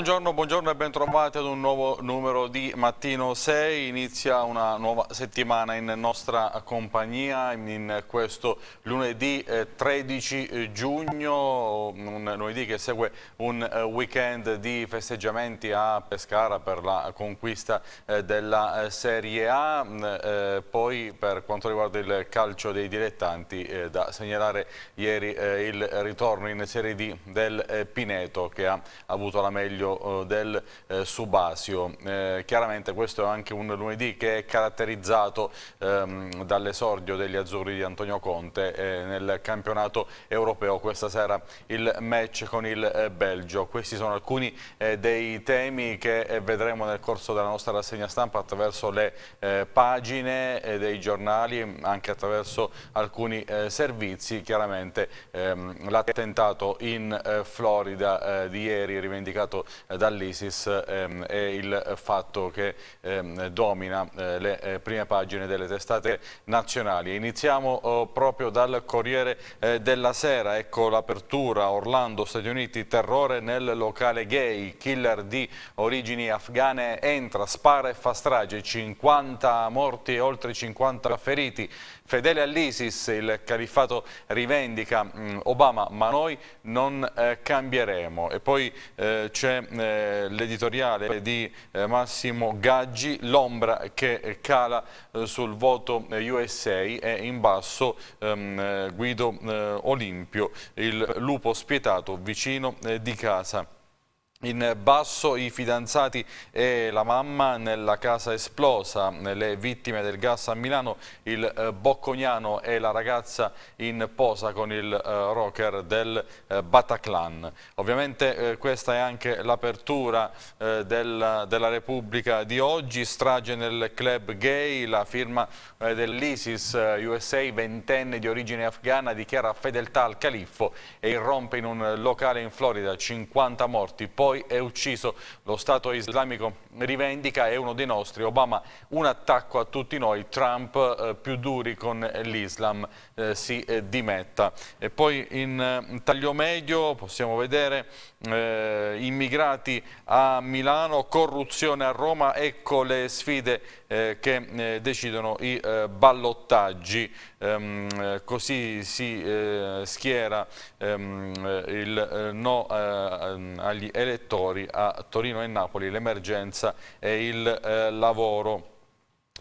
Buongiorno, buongiorno e bentrovati ad un nuovo numero di Mattino 6, inizia una nuova settimana in nostra compagnia in questo lunedì 13 eh, eh, giugno, un lunedì che segue un eh, weekend di festeggiamenti a Pescara per la conquista della Serie A, mm, poi per quanto riguarda il calcio dei dilettanti da segnalare ieri il ritorno in Serie D del Pineto che ha avuto la meglio Consiglio eh, del eh, Subasio. Eh, chiaramente questo è anche un lunedì che è caratterizzato ehm, dall'esordio degli azzurri di Antonio Conte nel campionato europeo. Questa sera il match con il Belgio. Questi sono alcuni dei temi che vedremo nel corso della nostra rassegna stampa attraverso le pagine dei giornali, anche attraverso alcuni servizi. Chiaramente ehm, l'attentato in Florida di ieri rivendicato dall'ISIS ehm, è il fatto che ehm, domina eh, le eh, prime pagine delle testate nazionali. Iniziamo oh, proprio dal Corriere eh, della Sera, ecco l'apertura Orlando, Stati Uniti, terrore nel locale gay, killer di origini afghane entra, spara e fa strage, 50 morti e oltre 50 feriti. Fedele all'ISIS, il califato rivendica mh, mm, Obama, ma noi non eh, cambieremo. E poi eh, c'è eh, l'editoriale di eh, Massimo Gaggi, l'ombra che cala eh, sul voto USA e in basso ehm, Guido Olimpio, il lupo spietato vicino di casa. In basso i fidanzati e la mamma nella casa esplosa, le vittime del gas a Milano, il eh, Bocconiano e la ragazza in posa con il eh, rocker del eh, Bataclan. Ovviamente questa è anche l'apertura della, della Repubblica di oggi, strage nel club gay, la firma dell'ISIS USA, ventenne di origine afghana, dichiara fedeltà al califfo e irrompe in un locale in Florida, 50 morti. Poi poi è ucciso. Lo Stato islamico rivendica, è uno dei nostri, Obama un attacco a tutti noi, Trump eh, più duri con l'Islam eh, si eh, dimetta. E poi in eh, taglio medio possiamo vedere eh, immigrati a Milano, corruzione a Roma, ecco le sfide eh, che decidono i ballottaggi, ehm, così si schiera ehm, il no agli elettori elettori a Torino e Napoli, l'emergenza e il eh, lavoro.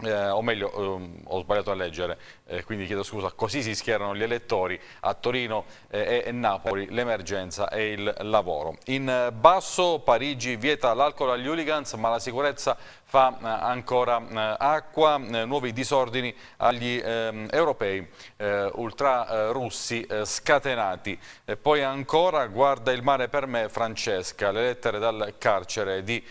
Eh, o meglio, ehm, ho sbagliato a leggere, eh, quindi chiedo scusa, così si schierano gli elettori a Torino eh, e Napoli, l'emergenza e il lavoro. In eh, basso Parigi vieta l'alcol agli hooligans ma la sicurezza fa eh, ancora eh, acqua, nuovi disordini agli eh, europei eh, ultrarussi eh, scatenati. E poi ancora guarda il mare per me Francesca, le lettere dal carcere di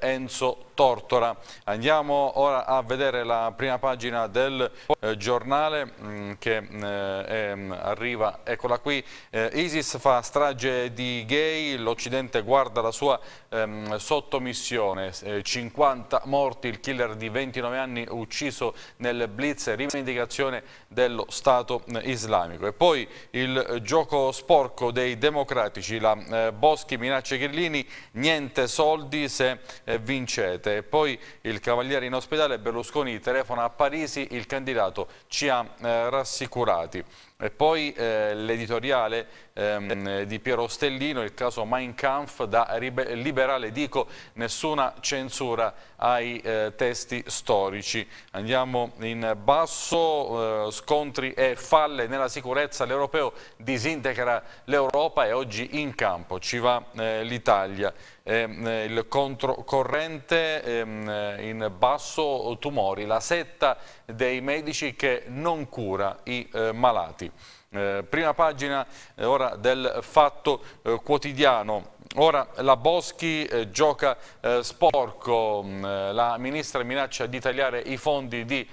Enzo Tortora. Andiamo ora a vedere la prima pagina del giornale internazionale mh, mm, che mh, eh, è, ehm, arriva, eccola qui, eh, ISIS fa strage di gay, l'Occidente guarda la sua ehm, sottomissione, eh, 50 morti, il killer di 29 anni ucciso nel blitz, rivendicazione dello Stato eh, islamico. E poi il gioco sporco dei democratici, la eh, Boschi minaccia Chirlini, niente soldi se eh, vincete. E poi il cavaliere in ospedale Berlusconi telefona a Parisi, il candidato ci sia eh, rassicurati. E poi eh, l'editoriale ehm, di Piero Stellino, il caso Mein Kampf, da liberale dico nessuna censura ai eh, testi storici. Andiamo in basso, eh, scontri e falle nella sicurezza, l'europeo disintegra l'Europa e oggi in campo ci va eh, l'Italia. Eh, il controcorrente ehm, in basso tumori, la setta dei medici che non cura i eh, malati. Eh, prima pagina eh, ora del fatto eh, quotidiano. Ora la Boschi eh, gioca eh, sporco, mm, la ministra minaccia di tagliare i fondi di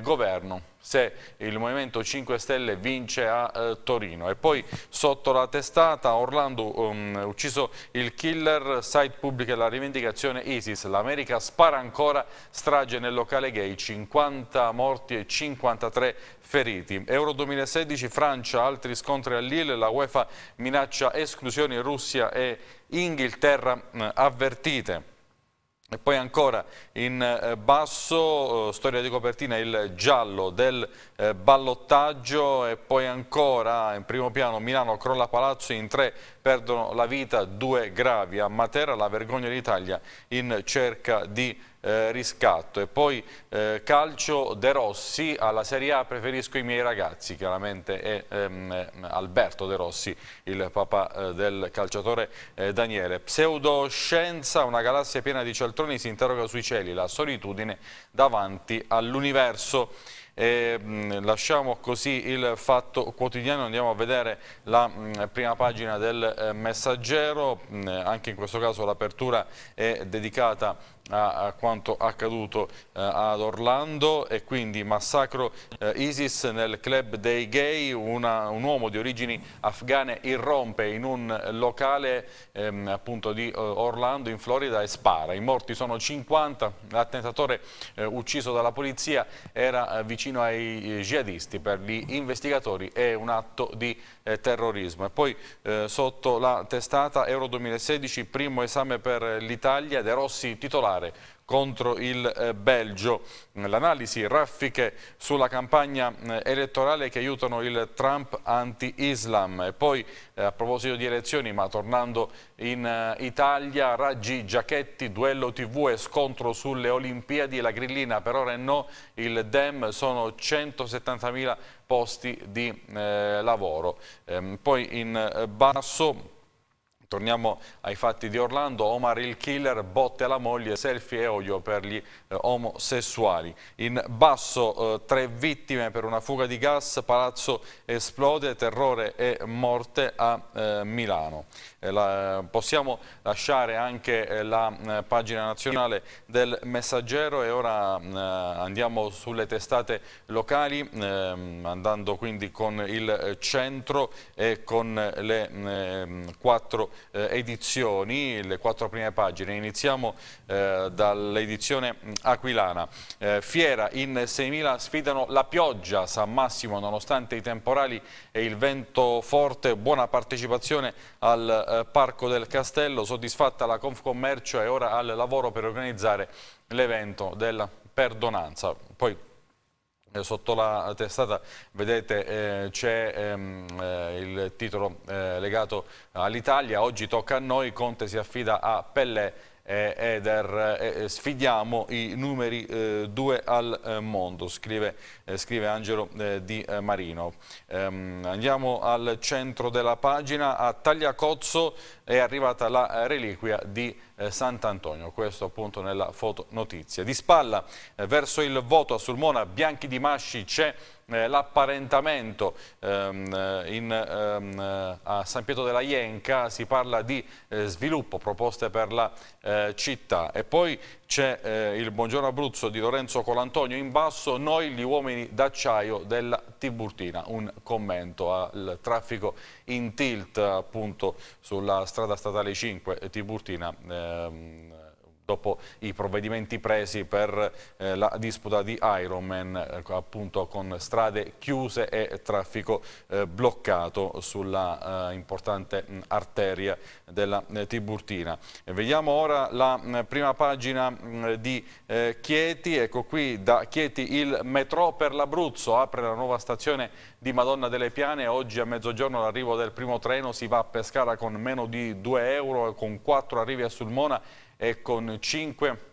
governo se il Movimento 5 Stelle vince a eh, Torino. E poi sotto la testata Orlando um, ucciso il killer, site pubblica la rivendicazione ISIS, l'America spara ancora strage nel locale gay, 50 morti e 53 feriti. Euro 2016, Francia, altri scontri a Lille, la UEFA minaccia esclusioni Russia e Inghilterra mh, mm, avvertite. E poi ancora in eh, basso, eh, storia di copertina, il giallo del eh, ballottaggio e poi ancora in primo piano Milano crolla Palazzo, in tre perdono la vita, due gravi, a Matera la vergogna d'Italia in cerca di eh, riscatto e poi eh, calcio De Rossi alla Serie A preferisco i miei ragazzi chiaramente è ehm, Alberto De Rossi il papà eh, del calciatore eh, Daniele pseudoscienza una galassia piena di cialtroni si interroga sui cieli la solitudine davanti all'universo e, ehm, lasciamo così il fatto quotidiano, andiamo a vedere la mm, prima pagina del eh, messaggero, mm, anche in questo caso l'apertura è dedicata a a, a quanto accaduto eh, ad Orlando e quindi massacro eh, ISIS nel club dei gay, Una, un uomo di origini afghane irrompe in un locale ehm, appunto di eh, Orlando in Florida e spara, i morti sono 50, l'attentatore eh, ucciso dalla polizia era eh, vicino ai eh, jihadisti, per gli investigatori è un atto di eh, terrorismo. E poi eh, sotto la testata Euro 2016, primo esame per l'Italia, De Rossi titolare contro il eh, Belgio. L'analisi raffiche sulla campagna eh, elettorale che aiutano il Trump anti-Islam. E poi eh, a proposito di elezioni, ma tornando in Italia, Raggi Giachetti, duello TV e scontro sulle Olimpiadi, la grillina per ora e no, il DEM sono 170.000 posti di eh, lavoro. Ehm, poi in basso Torniamo ai fatti di Orlando, Omar il killer, botte alla moglie, selfie e olio per gli eh, omosessuali. In basso eh, tre vittime per una fuga di gas, palazzo esplode, terrore e morte a eh, Milano. Eh, la, possiamo lasciare anche eh, la eh, pagina nazionale del messaggero e ora mm, andiamo sulle testate locali, ehm, andando quindi con il centro e con le mm, quattro eh, edizioni, le quattro prime pagine. Iniziamo eh, dall'edizione aquilana. Eh, fiera in 6.000 sfidano la pioggia, San Massimo nonostante i temporali e il vento forte, buona partecipazione al eh, Parco del Castello, soddisfatta la Confcommercio e ora al lavoro per organizzare l'evento della perdonanza. Poi Sotto la testata vedete eh, c'è ehm, eh, il titolo eh, legato all'Italia, oggi tocca a noi, Conte si affida a Pelle eh, Eder, eh, sfidiamo i numeri eh, due al eh, mondo, scrive, eh, scrive Angelo Di Marino. Ehm, andiamo al centro della pagina, a Tagliacozzo è arrivata la reliquia di Sant'Antonio, questo appunto nella fotonotizia. Di spalla verso il voto a Sulmona, Bianchi di Masci c'è eh, l'apparentamento ehm, eh, ehm, eh, a San Pietro della Ienca, si parla di eh, sviluppo, proposte per la eh, città e poi c'è eh, il Buongiorno Abruzzo di Lorenzo Colantonio, in basso noi gli uomini d'acciaio della Tiburtina, un commento al traffico in tilt appunto sulla strada statale 5 Tiburtina. Ehm, dopo i provvedimenti presi per eh, la disputa di Ironman eh, appunto con strade chiuse e traffico eh, bloccato sulla eh, importante mh, mm, arteria della eh, Tiburtina. Vediamo ora la mh, mm, prima pagina mh, mm, di eh, Chieti, ecco qui da Chieti il metro per l'Abruzzo apre la nuova stazione di Madonna delle Piane, oggi a mezzogiorno l'arrivo del primo treno si va a Pescara con meno di 2 euro con 4 arrivi a Sulmona e con 5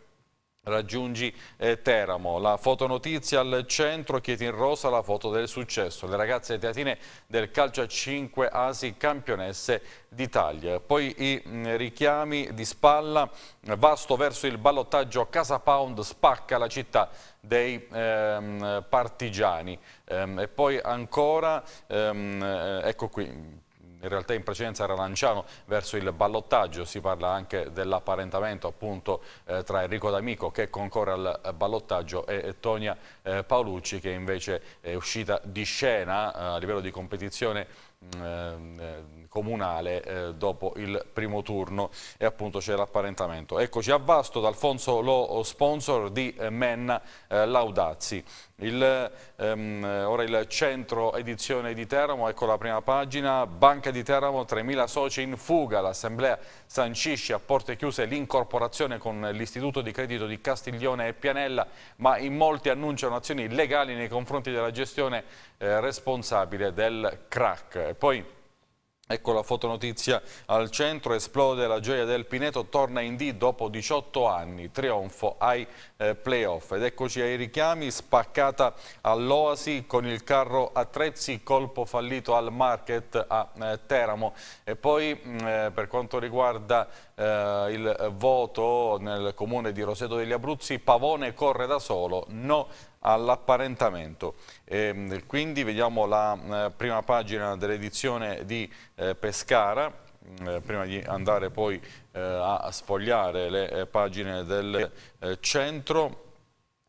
raggiungi eh, Teramo. La fotonotizia al centro, Chieti in rosa la foto del successo. Le ragazze teatine del calcio a 5 Asi campionesse d'Italia. Poi i mm, richiami di spalla, vasto verso il ballottaggio Casa Pound spacca la città dei ehm, partigiani. Ehm, e poi ancora, ehm, ecco qui, in realtà in precedenza era Lanciano verso il ballottaggio, si parla anche dell'apparentamento appunto eh, tra Enrico D'Amico che concorre al eh, ballottaggio e Tonia eh, Paolucci che invece è uscita di scena eh, a livello di competizione mm, eh, comunale eh, dopo il primo turno e appunto c'è l'apparentamento. Eccoci a Vasto, D'Alfonso lo eh, sponsor di eh, Menna eh, Laudazzi. Il, ehm, ora il centro edizione di Teramo, ecco la prima pagina, Banca di Teramo, 3.000 soci in fuga, l'Assemblea sancisce a porte chiuse l'incorporazione con l'Istituto di Credito di Castiglione e Pianella, ma in molti annunciano azioni legali nei confronti della gestione eh, responsabile del crack. E poi Ecco la fotonotizia al centro, esplode la gioia del Pineto, torna in D dopo 18 anni, trionfo ai eh, playoff. Ed eccoci ai richiami, spaccata all'Oasi con il carro attrezzi, colpo fallito al market a eh, Teramo. E poi mh, mm, eh, per quanto riguarda eh, il voto nel comune di Roseto degli Abruzzi, Pavone corre da solo, no all'apparentamento. Ehm, quindi vediamo la eh, prima pagina dell'edizione di eh, Pescara, mm, eh, prima di andare poi a sfogliare le pagine del centro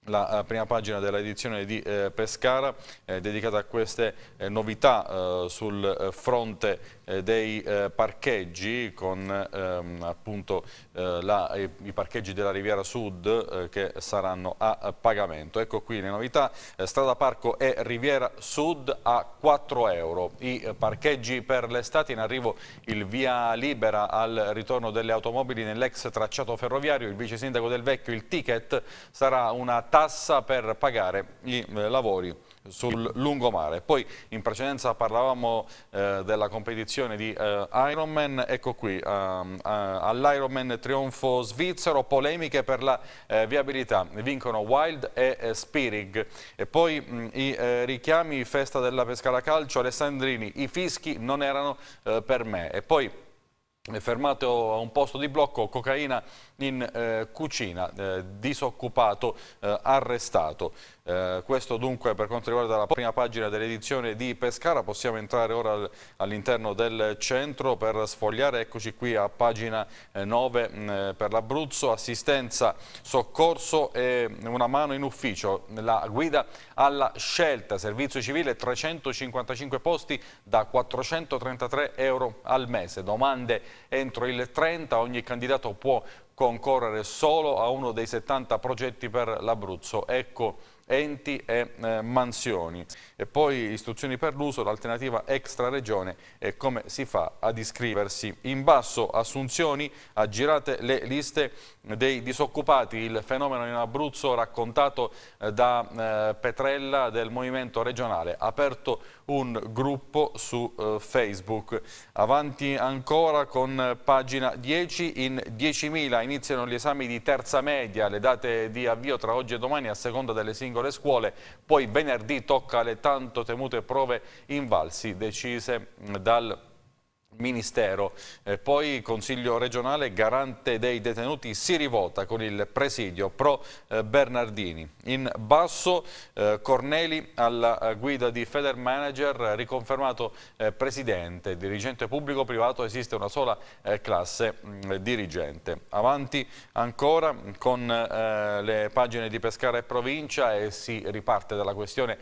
la prima pagina dell'edizione di Pescara è dedicata a queste novità sul fronte eh, dei eh, parcheggi con ehm, appunto, eh, la, i, i, parcheggi della Riviera Sud eh, che saranno a pagamento. Ecco qui le novità, eh, Strada Parco e Riviera Sud a 4 euro. I parcheggi per l'estate in arrivo il via libera al ritorno delle automobili nell'ex tracciato ferroviario, il vice sindaco del Vecchio, il ticket sarà una tassa per pagare i lavori sul lungomare. Poi in precedenza parlavamo eh, della competizione di eh, Ironman, ecco qui, um, uh, all'Ironman trionfo svizzero, polemiche per la eh, viabilità, vincono Wild e eh, Spirig. E poi mh, mm, i eh, richiami, festa della Pescara calcio, Alessandrini, i fischi non erano eh, per me. E poi fermato a un posto di blocco, cocaina in eh, cucina, eh, disoccupato, eh, arrestato. Eh, questo dunque per quanto riguarda la prima pagina dell'edizione di Pescara, possiamo entrare ora all'interno del centro per sfogliare, eccoci qui a pagina 9 eh, mh, mm, eh, per l'Abruzzo, assistenza, soccorso e una mano in ufficio, la guida alla scelta, servizio civile 355 posti da 433 euro al mese, domande entro il 30, ogni candidato può concorrere solo a uno dei 70 progetti per l'Abruzzo. Ecco enti e eh, mansioni. E poi istruzioni per l'uso, l'alternativa extra regione e come si fa ad iscriversi. In basso assunzioni, aggirate le liste dei disoccupati, il fenomeno in Abruzzo raccontato eh, da eh, Petrella del Movimento Regionale, aperto un gruppo su eh, Facebook. Avanti ancora con eh, pagina 10, in 10.000 iniziano gli esami di terza media, le date di avvio tra oggi e domani a seconda delle singole scuole, poi venerdì tocca le tanto temute prove invalsi decise dal Presidente. Ministero. Eh, poi il Consiglio regionale garante dei detenuti si rivolta con il presidio pro eh, Bernardini. In basso eh, Corneli alla eh, guida di Feder Manager, riconfermato eh, presidente, dirigente pubblico privato, esiste una sola eh, classe mh, mm, dirigente. Avanti ancora con le pagine di Pescara e provincia e si riparte dalla questione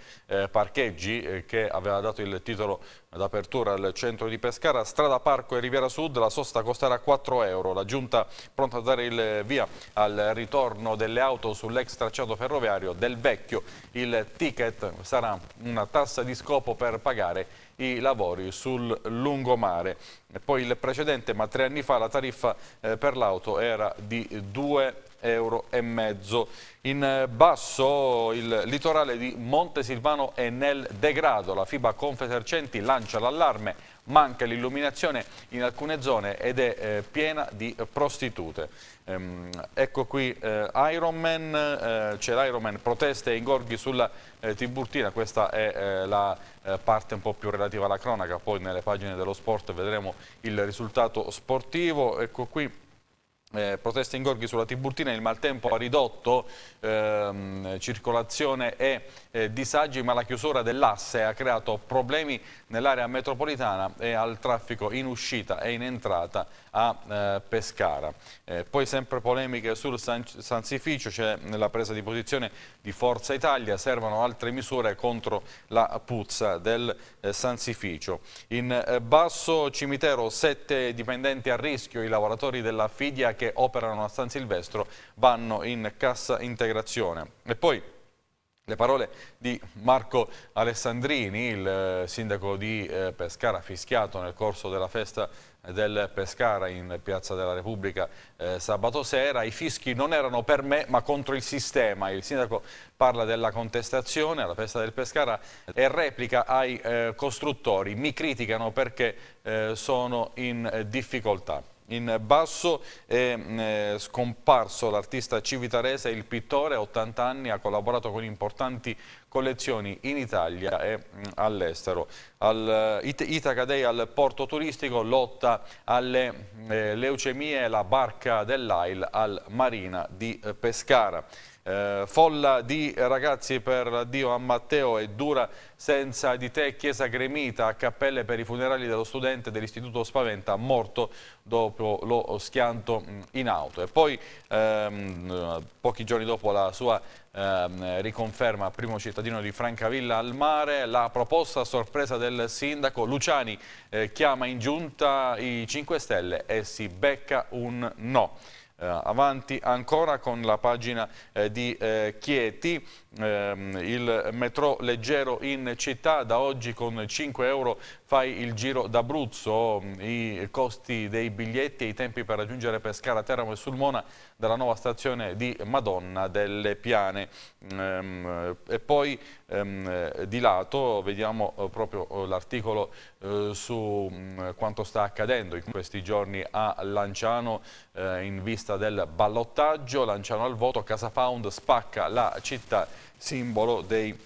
parcheggi che aveva dato il titolo ad apertura al centro di Pescara, strada Parco e Riviera Sud, la sosta costerà 4 euro. La giunta pronta a dare il via al ritorno delle auto sull'ex tracciato ferroviario del vecchio. Il ticket sarà una tassa di scopo per pagare i lavori sul lungomare. poi il precedente, ma tre anni fa, la tariffa eh, per l'auto era di 2 euro euro e mezzo. In eh, basso il litorale di Montesilvano è nel degrado, la FIBA Confesercenti lancia l'allarme, manca l'illuminazione in alcune zone ed è eh, piena di prostitute. Ehm, ecco qui eh, Man, eh, c'è l'Ironman, proteste e ingorghi sulla eh, Tiburtina, questa è eh, la eh, parte un po' più relativa alla cronaca, poi nelle pagine dello sport vedremo il risultato sportivo, ecco qui eh, proteste in Gorghi sulla Tiburtina, il maltempo ha ridotto ehm, circolazione e eh, disagi, ma la chiusura dell'asse ha creato problemi nell'area metropolitana e al traffico in uscita e in entrata a eh, Pescara. Eh, poi sempre polemiche sul san Sansificio, c'è cioè la presa di posizione di Forza Italia, servono altre misure contro la puzza del eh, Sansificio. In eh, basso cimitero sette dipendenti a rischio, i lavoratori della Fidia che operano a San Silvestro vanno in cassa integrazione. E poi le parole di Marco Alessandrini, il eh, sindaco di eh, Pescara, fischiato nel corso della festa del Pescara in Piazza della Repubblica eh, sabato sera. I fischi non erano per me ma contro il sistema. Il sindaco parla della contestazione alla festa del Pescara e replica ai eh, costruttori. Mi criticano perché eh, sono in eh, difficoltà in basso è eh, scomparso l'artista civitarese, il pittore, a 80 anni, ha collaborato con importanti collezioni in Italia e mm, all'estero. Al, eh, Itaca Day al porto turistico, lotta alle eh, leucemie, la barca dell'AIL al Marina di eh, Pescara. Eh, folla di ragazzi per Dio a Matteo e dura senza di te chiesa gremita a cappelle per i funerali dello studente dell'istituto Spaventa morto dopo lo schianto mm, in auto. E poi ehm, pochi giorni dopo la sua ehm, riconferma primo cittadino di Francavilla al mare, la proposta a sorpresa del sindaco Luciani eh, chiama in giunta i 5 Stelle e si becca un no. Eh, avanti ancora con la pagina eh, di eh, Chieti ehm, il metro leggero in città, da oggi con 5 euro fai il giro d'Abruzzo, i costi dei biglietti e i tempi per raggiungere Pescara, Teramo e Sulmona dalla nuova stazione di Madonna delle Piane. Ehm, e poi ehm, di lato vediamo eh, proprio eh, l'articolo eh, su mm, quanto sta accadendo in questi giorni a Lanciano in vista del ballottaggio, Lanciano al voto, Casa Found spacca la città simbolo dei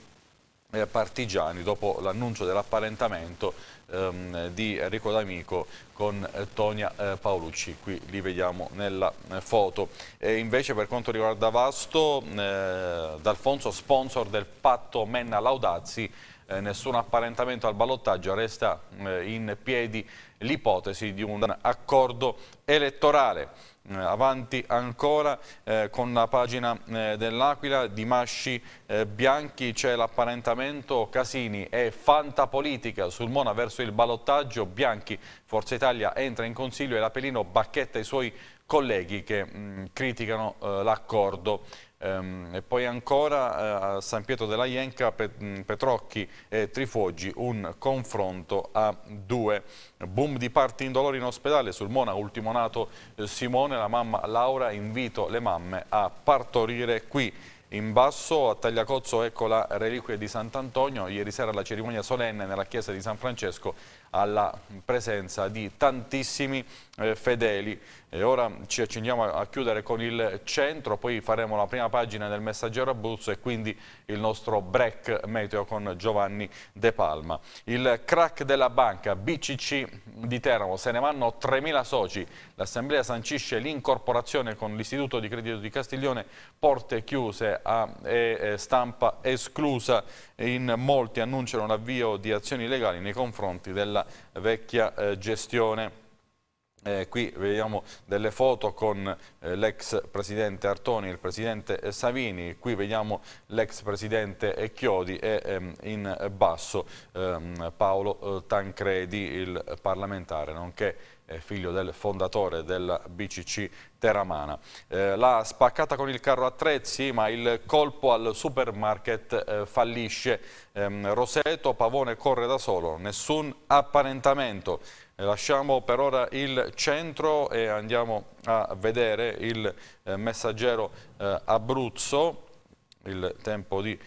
eh, partigiani dopo l'annuncio dell'apparentamento ehm, di Enrico D'Amico con eh, Tonia eh, Paolucci, qui li vediamo nella eh, foto. E invece per quanto riguarda Vasto, eh, D'Alfonso sponsor del patto Menna Laudazzi, eh, nessun apparentamento al ballottaggio, resta in piedi l'ipotesi di un accordo elettorale. Eh, avanti ancora eh, con la pagina eh, dell'Aquila di Masci eh, Bianchi c'è l'apparentamento Casini e fantapolitica sul Mona verso il ballottaggio Bianchi Forza Italia entra in consiglio e l'Apelino bacchetta i suoi colleghi che mh, mm, criticano eh, l'accordo Ehm, e poi ancora eh, a San Pietro della Ienca, mm, Petrocchi e Trifoggi, un confronto a due. Boom di parti in dolore in ospedale, sul Mona ultimo nato eh, Simone, la mamma Laura, invito le mamme a partorire qui. In basso a Tagliacozzo ecco la reliquia di Sant'Antonio, ieri sera la cerimonia solenne nella chiesa di San Francesco alla presenza di tantissimi eh, fedeli. E ora ci accingiamo a chiudere con il centro, poi faremo la prima pagina del messaggero Abruzzo e quindi il nostro break meteo con Giovanni De Palma. Il crack della banca BCC di Teramo, se ne vanno 3.000 soci, l'Assemblea sancisce l'incorporazione con l'Istituto di Credito di Castiglione, porte chiuse a, e stampa esclusa, in molti annunciano l'avvio di azioni legali nei confronti della vecchia eh, gestione. Eh, qui vediamo delle foto con eh, l'ex presidente Artoni, il presidente Savini, qui vediamo l'ex presidente Chiodi e ehm, in basso ehm, Paolo eh, Tancredi, il parlamentare, nonché eh, figlio del fondatore della BCC Terramana. Eh, la spaccata con il carro attrezzi, ma il colpo al supermarket fallisce. Ehm, Roseto Pavone corre da solo, nessun apparentamento. Eh, lasciamo per ora il centro e andiamo a vedere il eh, messaggero eh, Abruzzo, il tempo di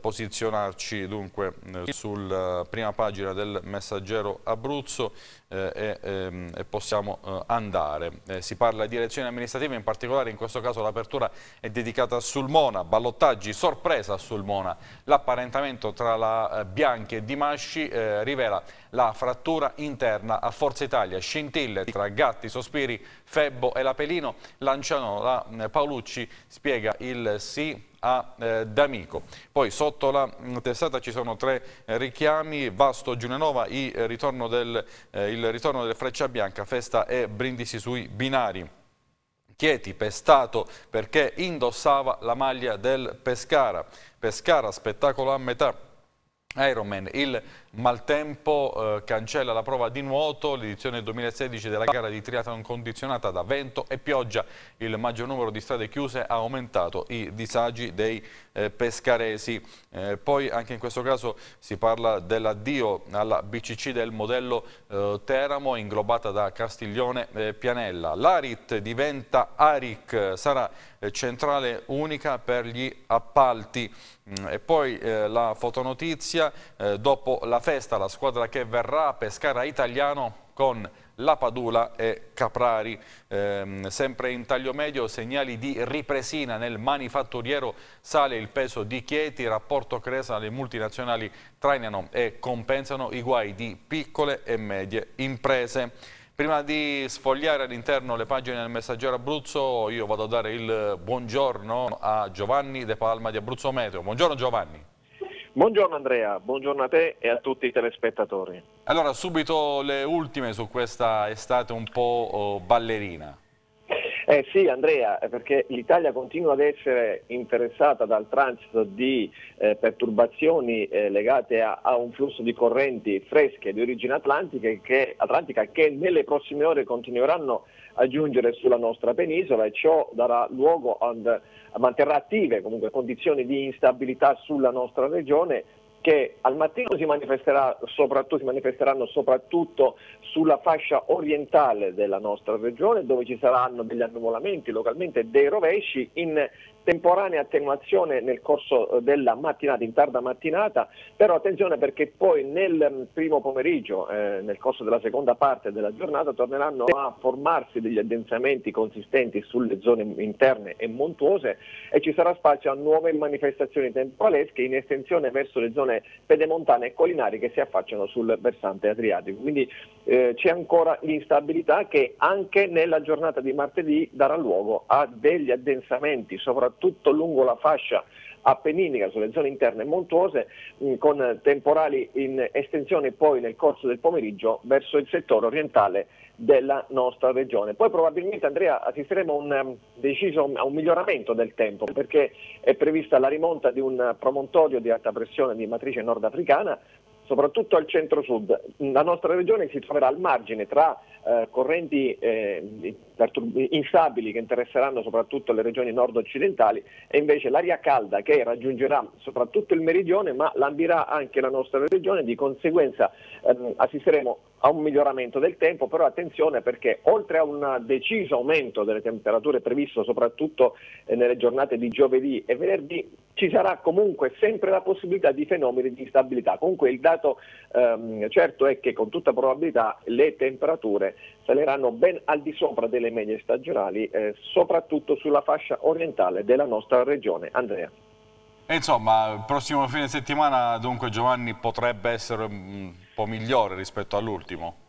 posizionarci dunque sulla prima pagina del messaggero Abruzzo eh, ehm, e, possiamo eh, andare. Eh, si parla di elezioni amministrative, in particolare in questo caso l'apertura è dedicata a Sulmona, ballottaggi, sorpresa a Sulmona, l'apparentamento tra la eh, Bianchi e Di Masci eh, rivela la frattura interna a Forza Italia, scintille tra Gatti, Sospiri, Febbo e Lapelino, Lanciano, la eh, Paolucci spiega il sì a eh, D'Amico. Poi sotto la mm, testata ci sono tre eh, richiami, Vasto, Giunenova, il ritorno del eh, il il ritorno delle Freccia Bianca, Festa e Brindisi sui binari. Chieti pestato perché indossava la maglia del Pescara. Pescara spettacolo a metà Ironman, il maltempo eh, cancella la prova di nuoto, l'edizione 2016 della gara di triathlon condizionata da vento e pioggia, il maggior numero di strade chiuse ha aumentato i disagi dei eh, pescaresi. Eh, poi anche in questo caso si parla dell'addio alla BCC del modello eh, Teramo inglobata da Castiglione Pianella. L'Arit diventa Aric, sarà eh, centrale unica per gli appalti. Mm, e poi eh, la fotonotizia, eh, dopo la festa la squadra che verrà a Pescara Italiano con la Padula e Caprari. Eh, sempre in taglio medio segnali di ripresina nel manifatturiero, sale il peso di Chieti, rapporto Cresa, le multinazionali trainano e compensano i guai di piccole e medie imprese. Prima di sfogliare all'interno le pagine del Messaggero Abruzzo, io vado a dare il buongiorno a Giovanni De Palma di Abruzzo Meteo. Buongiorno Giovanni. Buongiorno Andrea, buongiorno a te e a tutti i telespettatori. Allora, subito le ultime su questa estate un po' oh, ballerina. Eh sì Andrea, eh, perché l'Italia continua ad essere interessata dal transito di eh, perturbazioni eh, legate a, a, un flusso di correnti fresche di origine che, atlantica che nelle prossime ore continueranno a giungere sulla nostra penisola e ciò darà luogo a manterrà attive comunque condizioni di instabilità sulla nostra regione che al mattino si, manifesterà soprattutto, si manifesteranno soprattutto sulla fascia orientale della nostra regione dove ci saranno degli annuvolamenti localmente dei rovesci in temporanea attenuazione nel corso eh, della mattinata, in tarda mattinata, però attenzione perché poi nel mm, primo pomeriggio, eh, nel corso della seconda parte della giornata, torneranno a formarsi degli addensamenti consistenti sulle zone interne e montuose e ci sarà spazio a nuove manifestazioni temporalesche in estensione verso le zone pedemontane e collinari che si affacciano sul versante adriatico. Quindi eh, c'è ancora l'instabilità che anche nella giornata di martedì darà luogo a degli addensamenti, soprattutto soprattutto lungo la fascia appenninica, sulle zone interne montuose, mm, con temporali in estensione poi nel corso del pomeriggio verso il settore orientale della nostra regione. Poi probabilmente Andrea assisteremo a un, mm, deciso, a un miglioramento del tempo perché è prevista la rimonta di un promontorio di alta pressione di matrice nordafricana soprattutto al centro-sud. La nostra regione si troverà al margine tra eh, correnti eh, instabili che interesseranno soprattutto le regioni nord-occidentali e invece l'aria calda che raggiungerà soprattutto il meridione ma lambirà anche la nostra regione, di conseguenza ehm, assisteremo a un miglioramento del tempo, però attenzione perché oltre a un deciso aumento delle temperature previsto soprattutto eh, nelle giornate di giovedì e venerdì, ci sarà comunque sempre la possibilità di fenomeni di instabilità. Comunque il dato ehm, certo è che con tutta probabilità le temperature saliranno ben al di sopra delle medie stagionali, eh, soprattutto sulla fascia orientale della nostra regione. Andrea. E insomma, il prossimo fine settimana dunque Giovanni potrebbe essere un po' migliore rispetto all'ultimo.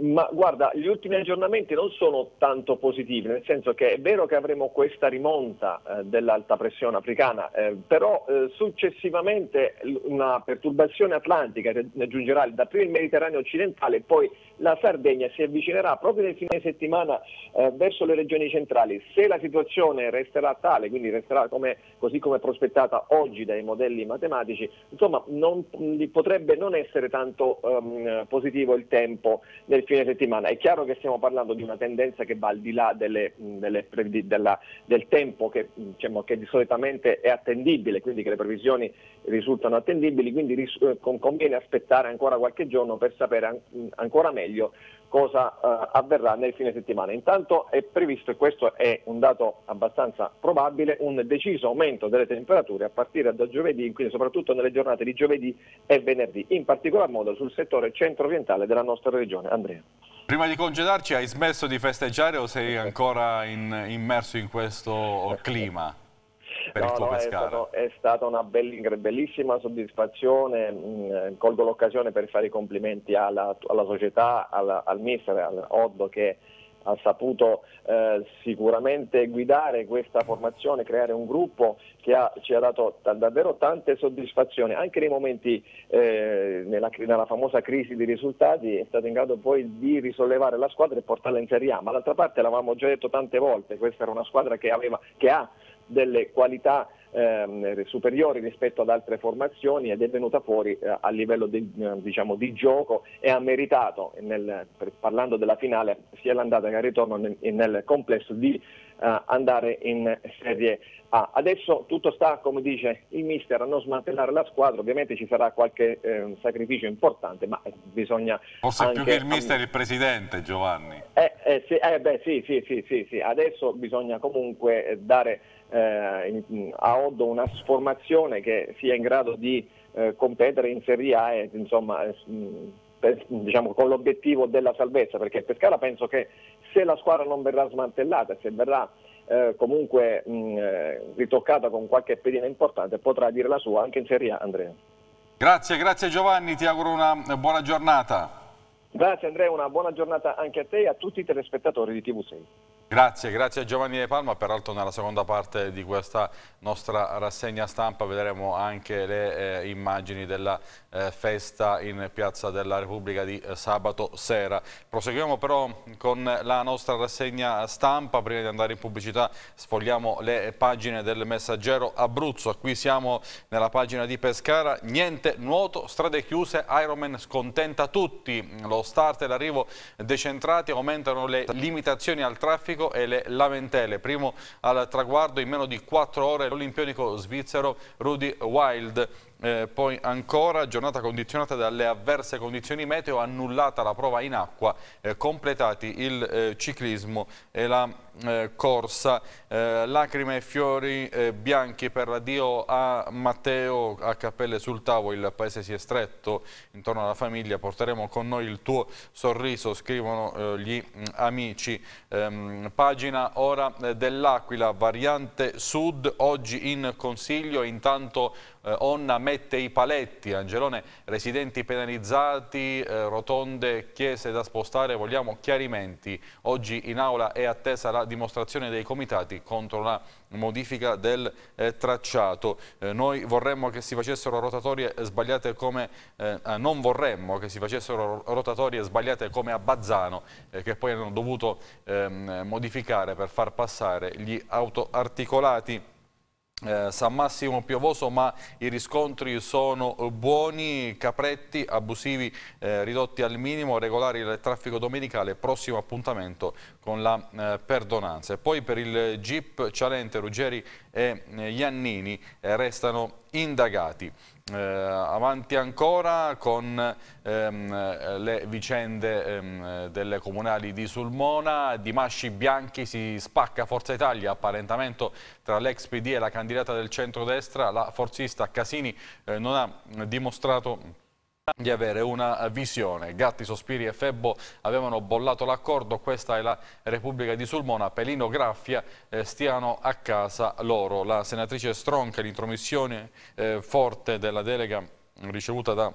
Ma guarda, gli ultimi aggiornamenti non sono tanto positivi, nel senso che è vero che avremo questa rimonta eh, dell'alta pressione africana, eh, però eh, successivamente una perturbazione atlantica ne aggiungerà dapprima il Mediterraneo occidentale e poi la Sardegna si avvicinerà proprio nel fine settimana eh, verso le regioni centrali. Se la situazione resterà tale, quindi resterà come, così come prospettata oggi dai modelli matematici, insomma non, potrebbe non essere tanto ehm, positivo il tempo nel fine settimana. È chiaro che stiamo parlando di una tendenza che va al di là delle, delle, della, del tempo che, diciamo, che, di solitamente è attendibile, quindi che le previsioni risultano attendibili, quindi ris- eh, conviene aspettare ancora qualche giorno per sapere an- ancora meglio cosa eh, avverrà nel fine settimana. Intanto è previsto, e questo è un dato abbastanza probabile, un deciso aumento delle temperature a partire da giovedì, quindi soprattutto nelle giornate di giovedì e venerdì, in particolar modo sul settore centro-orientale della nostra regione. Andrea. Prima di congedarci hai smesso di festeggiare o sei ancora in, immerso in questo clima? per no, il tuo no, Pescara. È, stato, è stata una bell- bellissima soddisfazione, mh, colgo l'occasione per fare i complimenti alla, alla società, alla, al mister, al Oddo che ha saputo eh, sicuramente guidare questa formazione, creare un gruppo che ha, ci ha dato t- davvero tante soddisfazioni, anche nei momenti eh, nella, nella, famosa crisi di risultati è stato in grado poi di risollevare la squadra e portarla in Serie A, ma d'altra parte l'avevamo già detto tante volte, questa era una squadra che, aveva, che ha delle qualità ehm, superiori rispetto ad altre formazioni ed è venuta fuori eh, a livello di, eh, diciamo, di, gioco e ha meritato, nel, parlando della finale, sia l'andata che il ritorno nel, nel complesso di eh, andare in Serie A. Adesso tutto sta, come dice il mister, a non smantellare la squadra, ovviamente ci sarà qualche eh, sacrificio importante, ma eh, bisogna... Forse anche... più che il mister il presidente Giovanni. Eh, eh sì, beh, sì, sì, sì, sì, sì, adesso bisogna comunque dare eh, a Oddo una sformazione che sia in grado di eh, competere in Serie A e insomma, eh, mm, per, diciamo, con l'obiettivo della salvezza, perché Pescara penso che se la squadra non verrà smantellata, se verrà eh, comunque mh, mm, eh, ritoccata con qualche pedina importante, potrà dire la sua anche in Serie A Andrea. Grazie, grazie Giovanni, ti auguro una buona giornata. Grazie Andrea, una buona giornata anche a te e a tutti i telespettatori di TV6. Grazie, grazie a Giovanni De Palma, peraltro nella seconda parte di questa nostra rassegna stampa vedremo anche le eh, immagini della eh, festa in Piazza della Repubblica di eh, sabato sera. Proseguiamo però con la nostra rassegna stampa, prima di andare in pubblicità sfogliamo le pagine del messaggero Abruzzo, qui siamo nella pagina di Pescara, niente nuoto, strade chiuse, Ironman scontenta tutti, lo start e l'arrivo decentrati aumentano le limitazioni al traffico Domenico e le lamentele. Primo al traguardo in meno di 4 ore l'olimpionico svizzero Rudy Wild. Eh, poi ancora giornata condizionata dalle avverse condizioni meteo, annullata la prova in acqua, eh, completati il eh, ciclismo e la eh, corsa. Eh, lacrime e fiori eh, bianchi per l'addio a Matteo, a cappelle sul tavolo, il paese si è stretto intorno alla famiglia, porteremo con noi il tuo sorriso, scrivono gli mm, amici. Ehm, pagina ora dell'Aquila, variante sud, oggi in consiglio, intanto eh, Onna mette i paletti, Angelone residenti penalizzati, eh, rotonde, chiese da spostare, vogliamo chiarimenti. Oggi in aula è attesa la dimostrazione dei comitati contro la modifica del eh, tracciato. Eh, noi vorremmo che si facessero rotatorie sbagliate come, eh, eh, non vorremmo che si facessero rotatorie sbagliate come a Bazzano, che poi hanno dovuto ehm, modificare per far passare gli auto articolati. Eh, San Massimo piovoso ma i riscontri sono buoni, capretti, abusivi eh, ridotti al minimo, regolari il traffico domenicale, prossimo appuntamento con la eh, perdonanza. E poi per il Jeep Cialente, Ruggeri e eh, Iannini eh, restano indagati eh, avanti ancora con ehm, eh, le vicende ehm, delle comunali di Sulmona, Di Masci Bianchi si spacca Forza Italia, apparentamento tra l'ex PD e la candidata del centrodestra, la forzista Casini eh, non ha dimostrato di avere una visione. Gatti, Sospiri e Febbo avevano bollato l'accordo, questa è la Repubblica di Sulmona, Pelino Graffia eh, stiano a casa loro. La senatrice Stronca, l'intromissione eh, forte della delega ricevuta da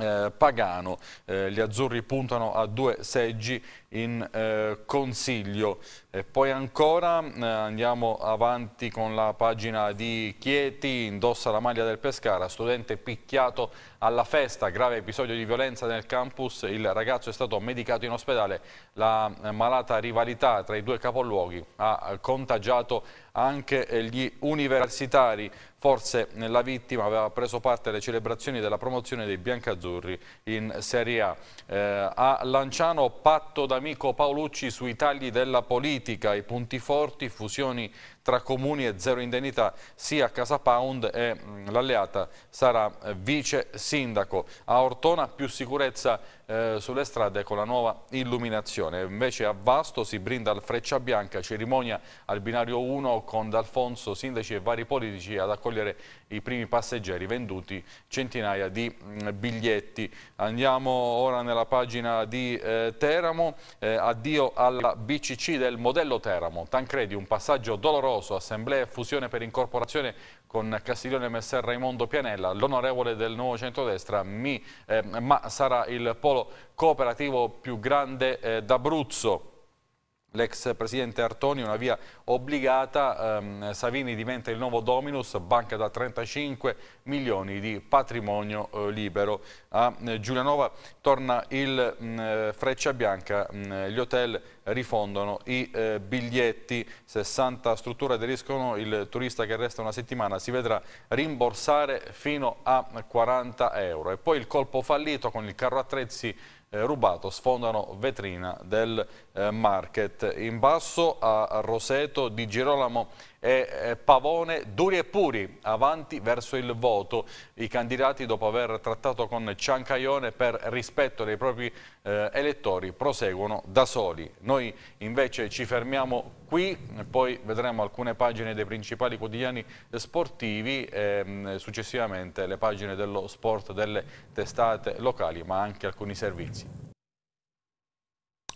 eh, Pagano. Eh, gli azzurri puntano a due seggi in eh, consiglio. E poi ancora eh, andiamo avanti con la pagina di Chieti, indossa la maglia del Pescara, studente picchiato alla festa, grave episodio di violenza nel campus, il ragazzo è stato medicato in ospedale, la eh, malata rivalità tra i due capoluoghi ha contagiato anche gli universitari. Forse nella vittima aveva preso parte alle celebrazioni della promozione dei biancazzurri in Serie A. Eh, a Lanciano patto d'amico Paolucci sui tagli della politica, i punti forti, fusioni tra comuni e zero indennità sia Casa Pound e mm, l'alleata sarà eh, vice sindaco. A Ortona più sicurezza eh, sulle strade con la nuova illuminazione. Invece a Vasto si brinda al Freccia Bianca, cerimonia al binario 1 con D'Alfonso, sindaci e vari politici ad accogliere i primi passeggeri venduti centinaia di mm, biglietti. Andiamo ora nella pagina di eh, Teramo, eh, addio alla BCC del modello Teramo, Tancredi, un passaggio doloroso, assemblea e fusione per incorporazione con Castiglione Messer Raimondo Pianella, l'onorevole del nuovo centrodestra, mi, eh, ma sarà il polo cooperativo più grande eh, d'Abruzzo l'ex presidente Artoni, una via obbligata, ehm, Savini diventa il nuovo Dominus, banca da 35 milioni di patrimonio eh, libero. A eh, Giulianova torna il mh, mm, eh, Freccia Bianca, mh, mm, eh, gli hotel rifondono i eh, biglietti, 60 strutture aderiscono, il turista che resta una settimana si vedrà rimborsare fino a 40 euro. E poi il colpo fallito con il carro attrezzi eh, rubato, sfondano vetrina del eh, market. In basso a Roseto di Girolamo e Pavone duri e puri avanti verso il voto. I candidati dopo aver trattato con Ciancaione per rispetto dei propri eh, elettori proseguono da soli. Noi invece ci fermiamo qui, poi vedremo alcune pagine dei principali quotidiani sportivi e ehm, successivamente le pagine dello sport, delle testate locali ma anche alcuni servizi.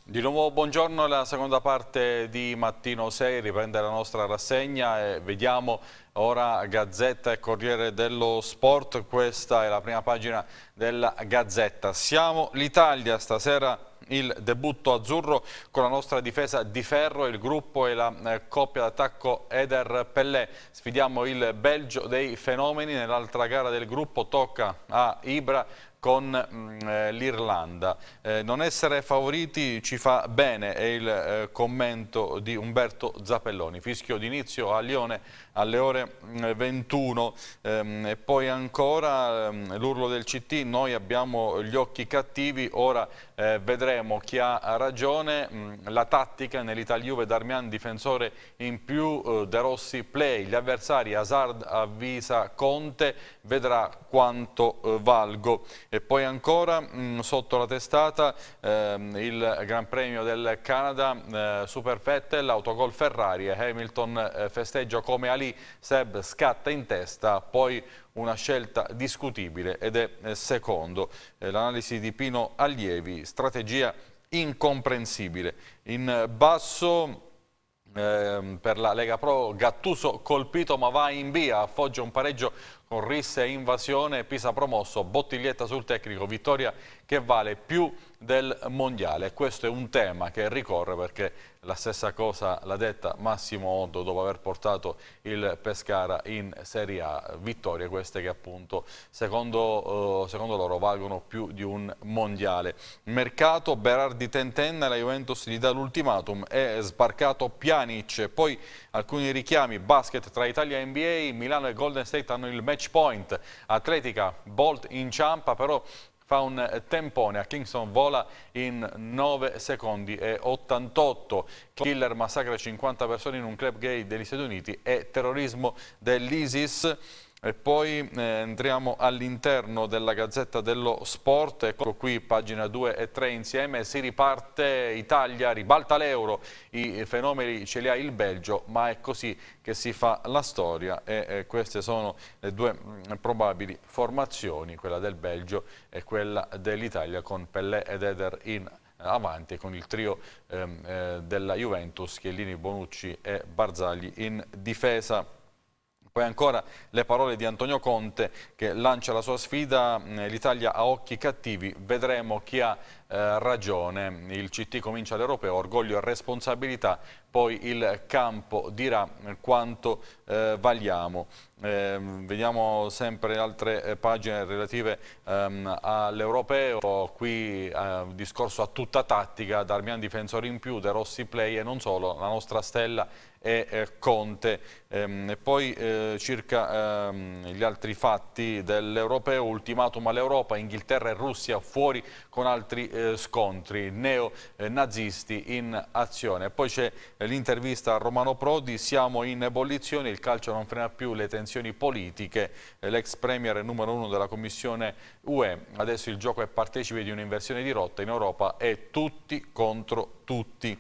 Di nuovo buongiorno alla seconda parte di Mattino 6, riprende la nostra rassegna e vediamo ora Gazzetta e Corriere dello Sport, questa è la prima pagina della Gazzetta. Siamo l'Italia, stasera il debutto azzurro con la nostra difesa di ferro, il gruppo e la eh, coppia d'attacco Eder Pellè. Sfidiamo il Belgio dei fenomeni, nell'altra gara del gruppo tocca a Ibra con mm, eh, l'Irlanda. Eh, non essere favoriti ci fa bene, è il eh, commento di Umberto Zappelloni. Fischio d'inizio a Lione alle ore 21 eh, ehm, e poi ancora ehm, l'urlo del CT, noi abbiamo gli occhi cattivi, ora eh, vedremo chi ha ragione, mm, la tattica nell'Italia-Juve Darmian difensore in più, eh, De Rossi play, gli avversari Hazard avvisa Conte, vedrà quanto valgo e poi ancora mm, sotto la testata ehm, il Gran Premio del Canada, Super Vettel, autogol Ferrari e Hamilton festeggia come Ali Ieri Seb scatta in testa, poi una scelta discutibile ed è eh, secondo. Eh, l'analisi di Pino Allievi, strategia incomprensibile. In basso eh, per la Lega Pro Gattuso colpito ma va in via, affoggia un pareggio con rissa e invasione, Pisa promosso, bottiglietta sul tecnico, vittoria che vale più del mondiale. Questo è un tema che ricorre perché la stessa cosa l'ha detta Massimo Oddo dopo aver portato il Pescara in Serie A. Vittorie queste che appunto secondo, eh, secondo loro valgono più di un mondiale. Mercato, Berardi tentenna, la Juventus gli dà l'ultimatum, è sbarcato Pjanic. Poi alcuni richiami, basket tra Italia e NBA, Milano e Golden State hanno il match match point. Atletica Bolt inciampa, però fa un eh, tempone a Kingston vola in 9 secondi e 88 killer massacra 50 persone in un club gay degli Stati Uniti e terrorismo dell'ISIS e poi eh, entriamo all'interno della Gazzetta dello Sport, ecco qui pagina 2 e 3 insieme, si riparte Italia, ribalta l'euro, i fenomeni ce li ha il Belgio, ma è così che si fa la storia e eh, queste sono le due mh, mm, probabili formazioni, quella del Belgio e quella dell'Italia con Pellè ed Eder in avanti con il trio ehm, eh, della Juventus, Chiellini, Bonucci e Barzagli in difesa. Poi ancora le parole di Antonio Conte che lancia la sua sfida, l'Italia ha occhi cattivi, vedremo chi ha eh, ragione. Il CT comincia l'Europeo, orgoglio e responsabilità, poi il campo dirà eh, quanto eh, vagliamo. Eh, vediamo sempre altre eh, pagine relative ehm, all'Europeo, qui eh, discorso a tutta tattica, Darmian difensore in più, De Rossi play e non solo, la nostra stella e Conte. Ehm, e poi eh, circa ehm, gli altri fatti dell'Europeo, ultimatum all'Europa, Inghilterra e Russia fuori con altri eh, scontri, neonazisti eh, in azione. Poi c'è l'intervista a Romano Prodi, siamo in ebollizione, il calcio non frena più le tensioni politiche, l'ex premier numero uno della Commissione UE, adesso il gioco è partecipe di un'inversione di rotta in Europa e tutti contro tutti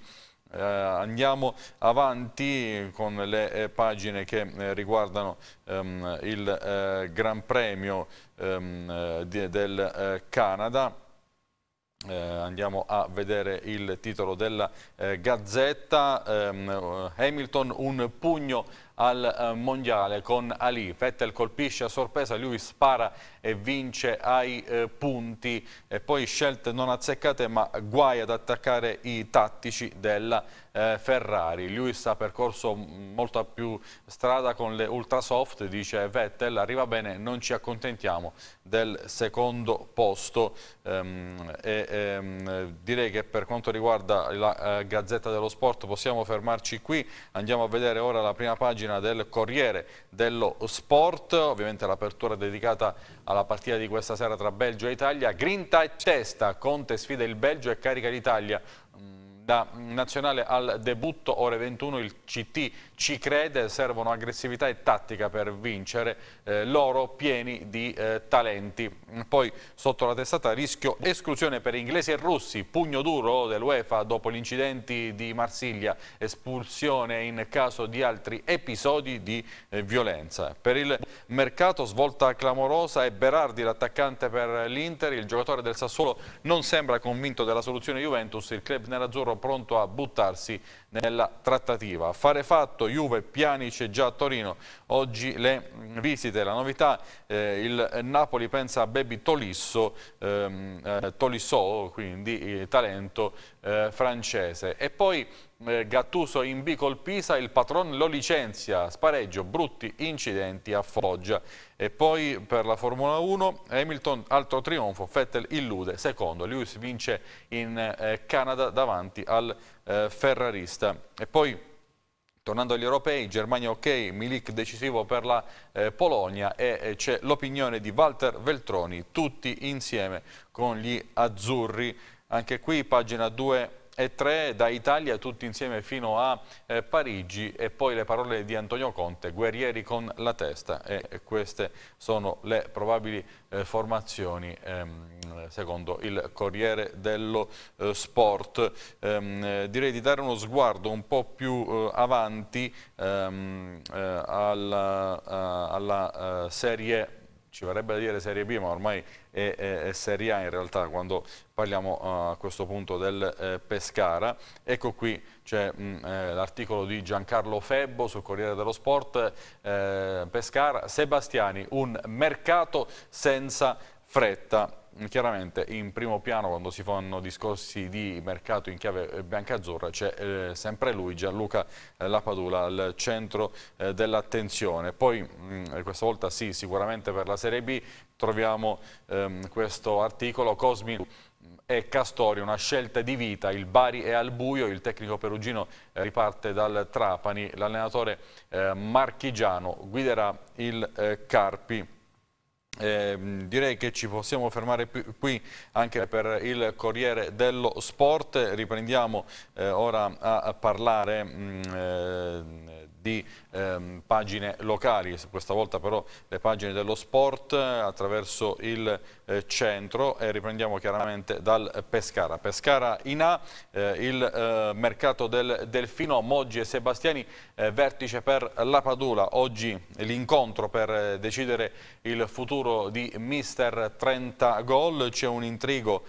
eh, andiamo avanti con le eh, pagine che eh, riguardano ehm, il eh, Gran Premio ehm, eh, di, del eh, Canada. Eh, andiamo a vedere il titolo della eh, Gazzetta, ehm, Hamilton un pugno al eh, mondiale con Ali. Vettel colpisce a sorpresa, lui spara e vince ai eh, punti e poi scelte non azzeccate ma guai ad attaccare i tattici della eh, Ferrari. Lewis ha percorso molta più strada con le ultrasoft, dice Vettel, arriva bene, non ci accontentiamo del secondo posto. Ehm, e, ehm, direi che per quanto riguarda la eh, Gazzetta dello Sport possiamo fermarci qui, andiamo a vedere ora la prima pagina del Corriere dello Sport, ovviamente l'apertura dedicata alla partita di questa sera tra Belgio e Italia, grinta e testa, Conte sfida il Belgio e carica l'Italia. Mm, da nazionale al debutto ore 21 il CT ci crede, servono aggressività e tattica per vincere, eh, loro pieni di eh, talenti. Poi sotto la testata rischio esclusione per inglesi e russi, pugno duro dell'UEFA dopo gli incidenti di Marsiglia, espulsione in caso di altri episodi di eh, violenza. Per il mercato svolta clamorosa è Berardi l'attaccante per l'Inter, il giocatore del Sassuolo non sembra convinto della soluzione Juventus, il club nerazzurro pronto a buttarsi nella trattativa. Fare fatto, Juve, Pianice già a Torino, oggi le visite. La novità, eh, il Napoli pensa a Baby Tolisso, ehm, eh, Tolisso quindi eh, talento eh, francese. E poi eh, Gattuso in B col Pisa, il patron lo licenzia, spareggio, brutti incidenti a Foggia. E poi per la Formula 1 Hamilton altro trionfo, Vettel illude, secondo, Lewis vince in eh, Canada davanti al ferrarista. E poi Tornando agli europei, Germania ok, Milik decisivo per la eh, Polonia e eh, c'è l'opinione di Walter Veltroni, tutti insieme con gli azzurri. Anche qui pagina 2 e tre da Italia tutti insieme fino a eh, Parigi e poi le parole di Antonio Conte, guerrieri con la testa e queste sono le probabili eh, formazioni ehm, secondo il Corriere dello eh, Sport. Ehm, eh, direi di dare uno sguardo un po' più eh, avanti ehm, eh, alla, alla serie ci verrebbe da dire Serie B, ma ormai è, è, è Serie A in realtà quando parliamo uh, a questo punto del eh, Pescara. Ecco qui c'è mm, eh, l'articolo di Giancarlo Febbo sul Corriere dello Sport, eh, Pescara, Sebastiani, un mercato senza fretta chiaramente in primo piano quando si fanno discorsi di mercato in chiave eh, bianca azzurra c'è eh, sempre lui, Gianluca eh, Lapadula, al centro eh, dell'attenzione. Poi mh, mm, questa volta sì, sicuramente per la Serie B troviamo ehm, questo articolo Cosmi e Castori, una scelta di vita, il Bari è al buio, il tecnico perugino eh, riparte dal Trapani, l'allenatore eh, marchigiano guiderà il Carpi eh, direi che ci possiamo fermare qui anche per il Corriere dello Sport, riprendiamo eh, ora a, parlare mh, mm, eh, di ehm, pagine locali, questa volta però le pagine dello sport eh, attraverso il eh, centro e riprendiamo chiaramente dal Pescara. Pescara in A, eh, il eh, mercato del Delfino, Moggi e Sebastiani, eh, vertice per la Padula, oggi l'incontro per eh, decidere il futuro di mister 30 gol, c'è un intrigo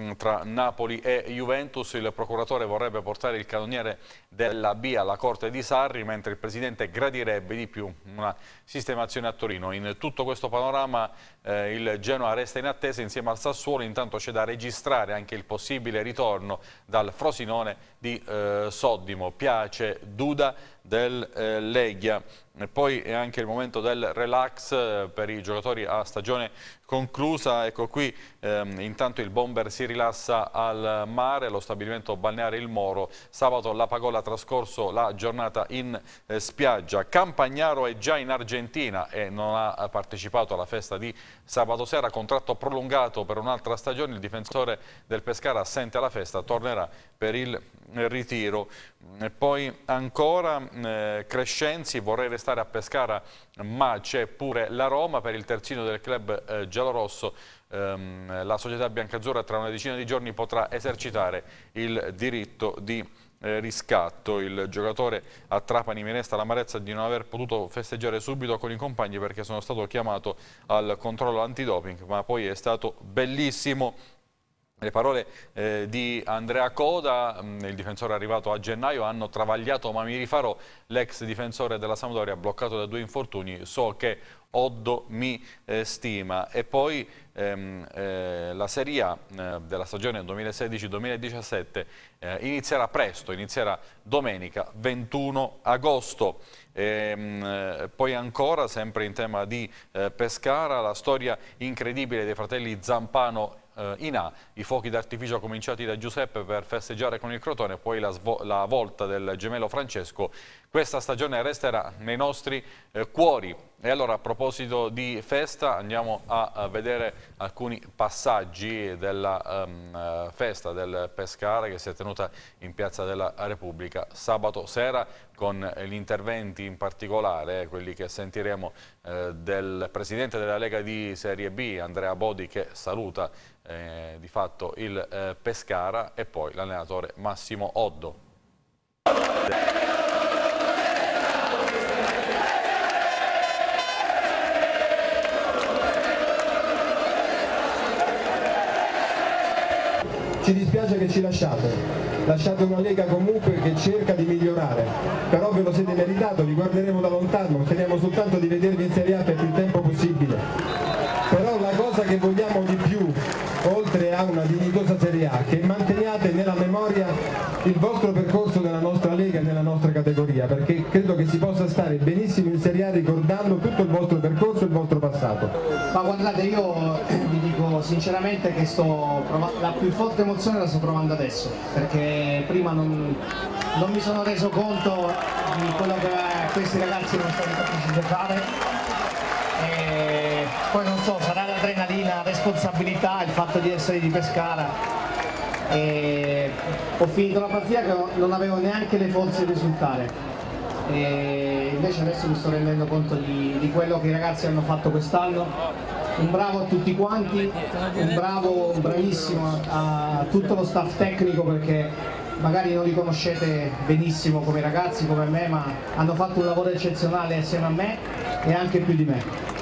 Mm, tra Napoli e Juventus. Il procuratore vorrebbe portare il cannoniere della B alla corte di Sarri, mentre il presidente gradirebbe di più una sistemazione a Torino. In tutto questo panorama eh, il Genoa resta in attesa insieme al Sassuolo, intanto c'è da registrare anche il possibile ritorno dal Frosinone di eh, Soddimo, Piace, Duda del eh, Leghia. E poi è anche il momento del relax eh, per i giocatori a stagione conclusa. Ecco qui ehm, intanto il bomber si rilassa al mare, lo stabilimento balneare Il Moro. Sabato la Pagola ha trascorso la giornata in eh, spiaggia. Campagnaro è già in Argentina Argentina e non ha partecipato alla festa di sabato sera, contratto prolungato per un'altra stagione, il difensore del Pescara assente alla festa tornerà per il ritiro. E poi ancora eh, Crescenzi, vorrei restare a Pescara ma c'è pure la Roma per il terzino del club eh, giallorosso ehm, la società biancazzurra tra una decina di giorni potrà esercitare il diritto di eh, riscatto. Il giocatore a Trapani mi resta l'amarezza di non aver potuto festeggiare subito con i compagni perché sono stato chiamato al controllo antidoping, ma poi è stato bellissimo le parole eh, di Andrea Coda, mm, il difensore arrivato a gennaio, hanno travagliato ma mi rifarò. L'ex difensore della Sampdoria bloccato da due infortuni, so che Oddo mi eh, stima. E poi ehm, eh, la Serie A eh, della stagione 2016-2017 eh, inizierà presto, inizierà domenica 21 agosto. E, ehm, eh, poi ancora, sempre in tema di Pescara, la storia incredibile dei fratelli Zampano eh, in A. I fuochi d'artificio cominciati da Giuseppe per festeggiare con il Crotone, poi la, la volta del gemello Francesco questa stagione resterà nei nostri eh, cuori. E allora a proposito di festa andiamo a, a vedere alcuni passaggi della um, festa del Pescara che si è tenuta in Piazza della Repubblica sabato sera con eh, gli interventi in particolare, eh, quelli che sentiremo eh, del Presidente della Lega di Serie B, Andrea Bodi, che saluta eh, di fatto il Pescara e poi l'allenatore Massimo Oddo. Ci dispiace che ci lasciate, lasciate una Lega comunque che cerca di migliorare, però ve lo siete meritato, vi guarderemo da lontano, speriamo soltanto di vedervi in Serie A per il tempo possibile. Però la cosa che vogliamo di più, oltre a una dignitosa Serie A, è che manteniate nella memoria il vostro percorso nella nostra Lega e nella nostra categoria, perché credo che si possa stare benissimo in Serie A ricordando passato. Ma guardate, io eh, vi dico sinceramente che sto provando, la più forte emozione la sto provando adesso, perché prima non, non mi sono reso conto di quello che questi ragazzi non sono capaci di fare. E poi non so, sarà l'adrenalina, la responsabilità, il fatto di essere di Pescara. E ho finito la partita che non avevo neanche le forze di risultare e invece adesso mi sto rendendo conto di, di quello che i ragazzi hanno fatto quest'anno un bravo a tutti quanti un bravo, un bravissimo a tutto lo staff tecnico perché magari non li conoscete benissimo come ragazzi, come me ma hanno fatto un lavoro eccezionale assieme a me e anche più di me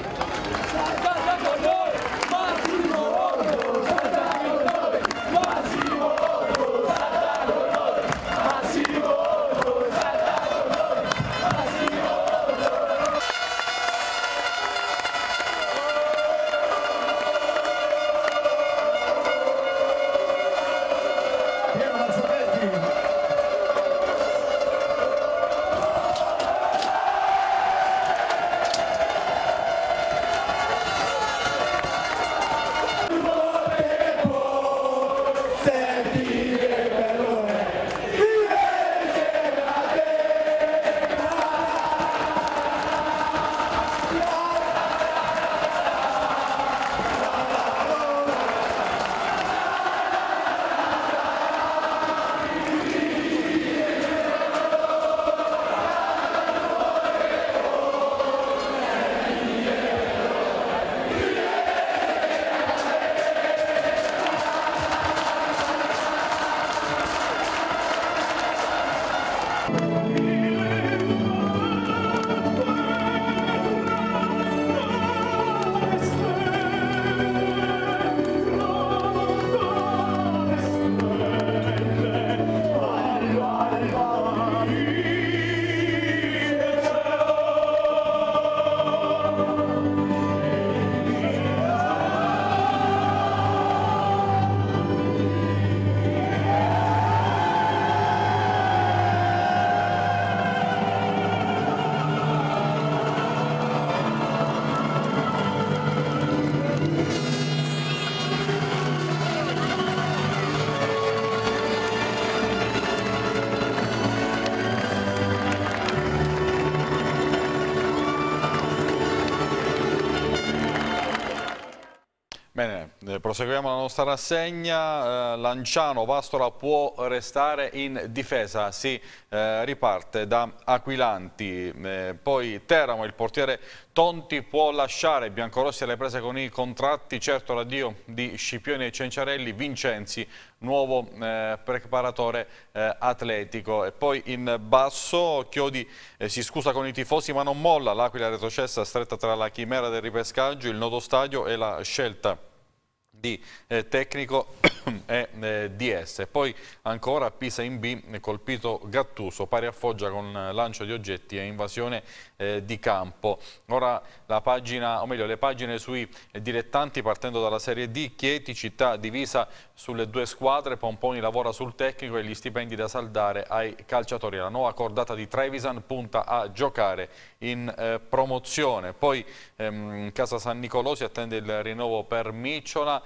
Bene, eh, proseguiamo la nostra rassegna. Eh, Lanciano Vastola può restare in difesa, si eh, riparte da Aquilanti, poi Teramo, il portiere Tonti può lasciare Biancorossi alle prese con i contratti, certo l'addio di Scipione e Cenciarelli, Vincenzi, nuovo preparatore atletico. E poi in basso Chiodi si scusa con i tifosi ma non molla, l'Aquila retrocessa stretta tra la chimera del ripescaggio, il nodo stadio e la scelta di eh, tecnico e eh, DS. Poi ancora Pisa in B colpito Gattuso, pari a Foggia con lancio di oggetti e invasione eh, di campo. Ora pagina, meglio, le pagine sui dilettanti partendo dalla Serie D, Chieti, città divisa sulle due squadre, Pomponi lavora sul tecnico e gli stipendi da saldare ai calciatori. La nuova cordata di Trevisan punta a giocare in eh, promozione. Poi ehm, Casa San Nicolò si attende il rinnovo per Micciola,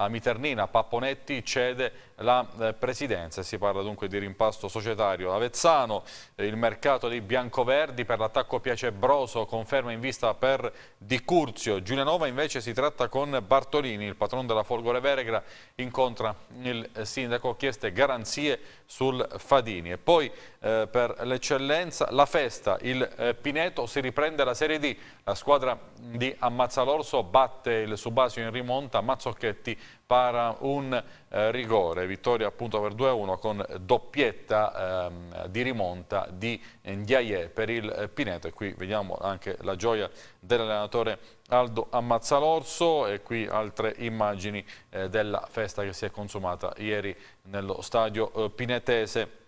a Miternina, Papponetti cede la eh, presidenza. Si parla dunque di rimpasto societario. Avezzano, eh, il mercato dei biancoverdi per l'attacco Piacebroso, conferma in vista per Di Curzio. Giulianova invece si tratta con Bartolini, il patrono della Folgore Veregra, incontra il eh, sindaco, chieste garanzie sul Fadini. E poi eh, per l'eccellenza la festa, il eh, Pineto si riprende la Serie D. La squadra di Ammazzalorso batte il Subasio in rimonta, Mazzocchetti para un eh, rigore, vittoria appunto per 2-1 con doppietta ehm, di rimonta di Ndiaye per il eh, Pineto e qui vediamo anche la gioia dell'allenatore Aldo Ammazzalorso e qui altre immagini eh, della festa che si è consumata ieri nello stadio eh, pinetese.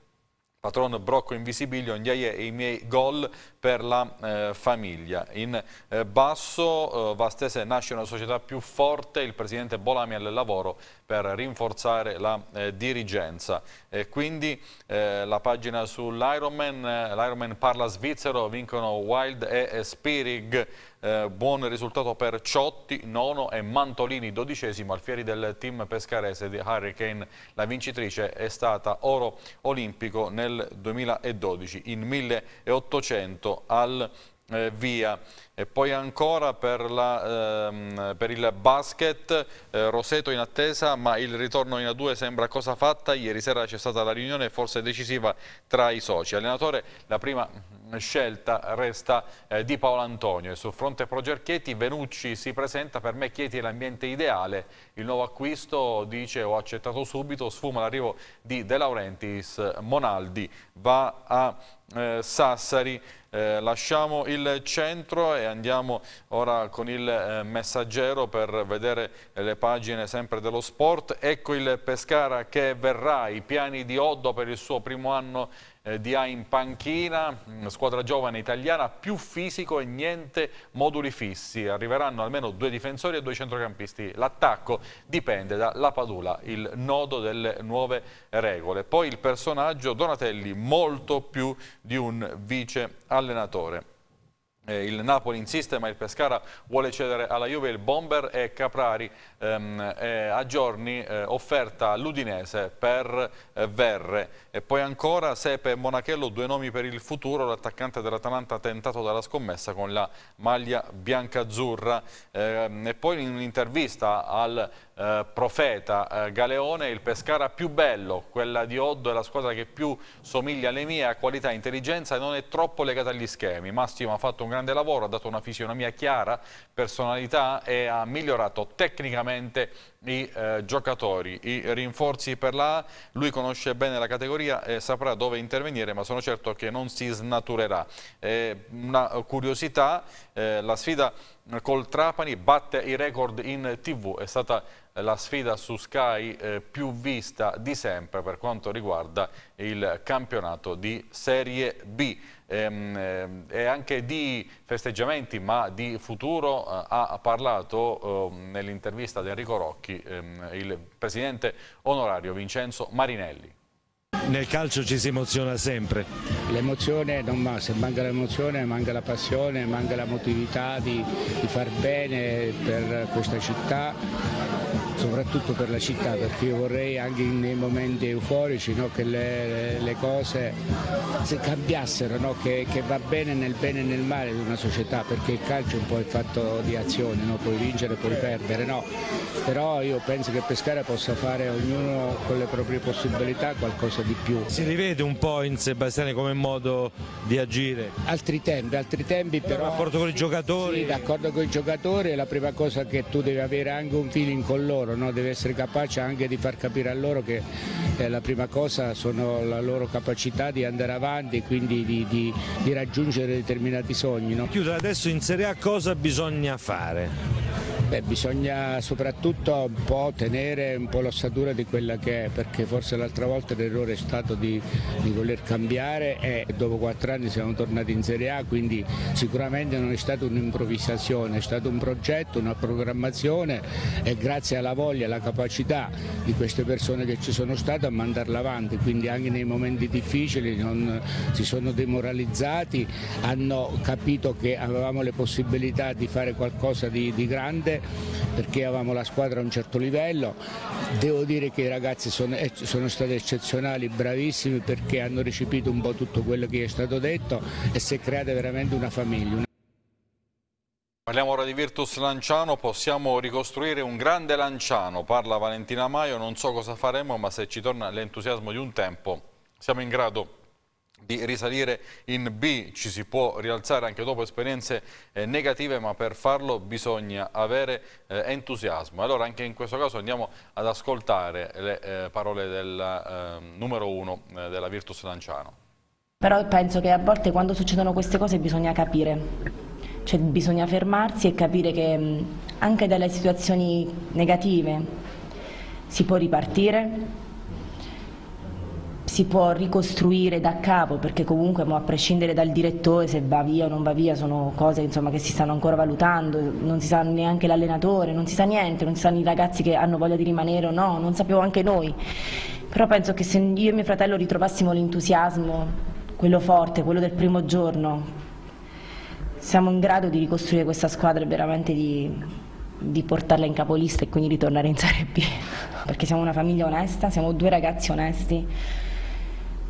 Patron Brocco Invisibilio, Ndiaye e i miei gol per la eh, famiglia. In eh, basso eh, Vastese nasce una società più forte, il presidente Bolami al lavoro per rinforzare la eh, dirigenza. E quindi eh, la pagina sull'Ironman, eh, l'Ironman parla svizzero, vincono Wild e Spirig. Eh, buon risultato per Ciotti, nono e Mantolini dodicesimo, alfieri del team pescarese di Hurricane. la vincitrice è stata oro olimpico nel 2012 in 1800 al eh, via. E poi ancora per, la, ehm, per il basket, eh, Roseto in attesa, ma il ritorno in A2 sembra cosa fatta. Ieri sera c'è stata la riunione forse decisiva tra i soci. Allenatore, la prima scelta resta eh, di Paolo Antonio e sul fronte Pro Gerchetti Venucci si presenta per me Chieti è l'ambiente ideale il nuovo acquisto dice ho accettato subito sfuma l'arrivo di De Laurentiis Monaldi va a eh, Sassari eh, lasciamo il centro e andiamo ora con il eh, messaggero per vedere le pagine sempre dello sport. Ecco il Pescara che verrà, i piani di Oddo per il suo primo anno eh, di A in panchina, squadra giovane italiana, più fisico e niente moduli fissi. Arriveranno almeno due difensori e due centrocampisti. L'attacco dipende dalla Padula, il nodo delle nuove regole. Poi il personaggio Donatelli, molto più di un vice allenatore. Eh, il Napoli insiste ma il Pescara vuole cedere alla Juve il bomber e Caprari ehm, eh, a giorni eh, offerta all'Udinese per eh, Verre e poi ancora Sepe e Monachello due nomi per il futuro l'attaccante dell'Atalanta tentato dalla scommessa con la maglia bianca-azzurra ehm, e poi in un'intervista al eh, profeta eh, Galeone, il Pescara più bello, quella di Oddo è la squadra che più somiglia alle mie, ha qualità e intelligenza e non è troppo legata agli schemi. Massimo ha fatto un grande lavoro, ha dato una fisionomia chiara, personalità e ha migliorato tecnicamente i eh, giocatori, i rinforzi per la A, lui conosce bene la categoria e saprà dove intervenire ma sono certo che non si snaturerà. una curiosità, eh, la sfida col Trapani, batte i record in tv, è stata eh, la sfida su Sky eh, più vista di sempre per quanto riguarda il campionato di Serie B e ehm, eh, anche di festeggiamenti ma di futuro eh, ha parlato ehm, nell'intervista di Enrico Rocchi ehm, il presidente onorario Vincenzo Marinelli. Nel calcio ci si emoziona sempre. L'emozione non manca, se manca l'emozione manca la passione, manca la motività di, di far bene per questa città soprattutto per la città, perché io vorrei anche nei momenti euforici no, che le, le cose cambiassero, no, che, che, va bene nel bene e nel male di una società, perché il calcio un po' è fatto di azione, no, puoi vincere, puoi perdere, no. però io penso che Pescara possa fare ognuno con le proprie possibilità qualcosa di più. Si rivede un po' in Sebastiani come modo di agire? Altri tempi, altri tempi però... Il rapporto con i giocatori? Sì, d'accordo con i giocatori è la prima cosa che tu devi avere anche un feeling con loro loro, no? deve essere capace anche di far capire a loro che eh, la prima cosa sono la loro capacità di andare avanti e quindi di, di, di, raggiungere determinati sogni. No? Chiudo adesso in Serie A cosa bisogna fare? Beh, bisogna soprattutto un po' tenere un po' l'ossatura di quella che è, perché forse l'altra volta l'errore è stato di, di voler cambiare e dopo quattro anni siamo tornati in Serie A, quindi sicuramente non è stata un'improvvisazione, è stato un progetto, una programmazione e grazie alla voglia alla capacità di queste persone che ci sono state a mandarla avanti, quindi anche nei momenti difficili non, si sono demoralizzati, hanno capito che avevamo le possibilità di fare qualcosa di, di grande perché avevamo la squadra a un certo livello, devo dire che i ragazzi sono, eh, sono stati eccezionali, bravissimi perché hanno recepito un po' tutto quello che è stato detto e si è creata veramente una famiglia. Parliamo ora di Virtus Lanciano, possiamo ricostruire un grande Lanciano, parla Valentina Maio, non so cosa faremo ma se ci torna l'entusiasmo di un tempo siamo in grado di risalire in B, ci si può rialzare anche dopo esperienze eh, negative ma per farlo bisogna avere eh, entusiasmo. Allora anche in questo caso andiamo ad ascoltare le eh, parole del ehm, numero uno eh, della Virtus Lanciano. Però penso che a volte quando succedono queste cose bisogna capire, cioè bisogna fermarsi e capire che mm, anche dalle situazioni negative si può ripartire si può ricostruire da capo perché comunque a prescindere dal direttore se va via o non va via sono cose insomma, che si stanno ancora valutando, non si sa neanche l'allenatore, non si sa niente, non si sanno i ragazzi che hanno voglia di rimanere o no, non sappiamo anche noi. Però penso che se io e mio fratello ritrovassimo l'entusiasmo, quello forte, quello del primo giorno, siamo in grado di ricostruire questa squadra e veramente di, di portarla in capolista e quindi ritornare in Serie B. Perché siamo una famiglia onesta, siamo due ragazzi onesti